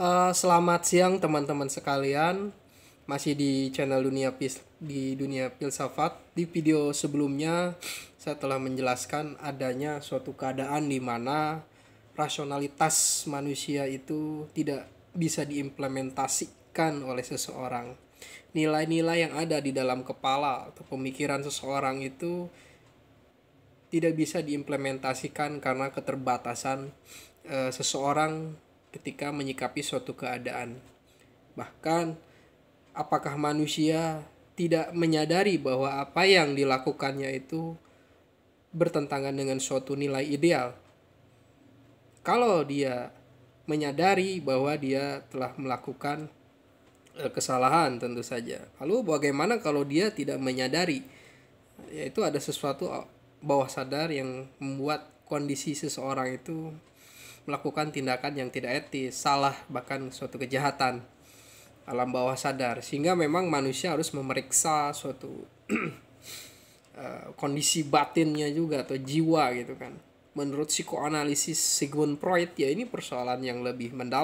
Uh, selamat siang teman-teman sekalian. Masih di channel Dunia Pis di Dunia Filsafat. Di video sebelumnya saya telah menjelaskan adanya suatu keadaan di mana rasionalitas manusia itu tidak bisa diimplementasikan oleh seseorang. Nilai-nilai yang ada di dalam kepala atau pemikiran seseorang itu tidak bisa diimplementasikan karena keterbatasan e, seseorang ketika menyikapi suatu keadaan. Bahkan, apakah manusia tidak menyadari bahwa apa yang dilakukannya itu bertentangan dengan suatu nilai ideal? Kalau dia menyadari bahwa dia telah melakukan eh, kesalahan tentu saja. Lalu bagaimana kalau dia tidak menyadari? Yaitu ada sesuatu oh, bawah sadar yang membuat kondisi seseorang itu melakukan tindakan yang tidak etis, salah, bahkan suatu kejahatan alam bawah sadar. Sehingga memang manusia harus memeriksa suatu eh, kondisi batinnya juga atau jiwa gitu kan. Menurut psikoanalisis Sigmund Freud ya ini persoalan yang lebih mendalam.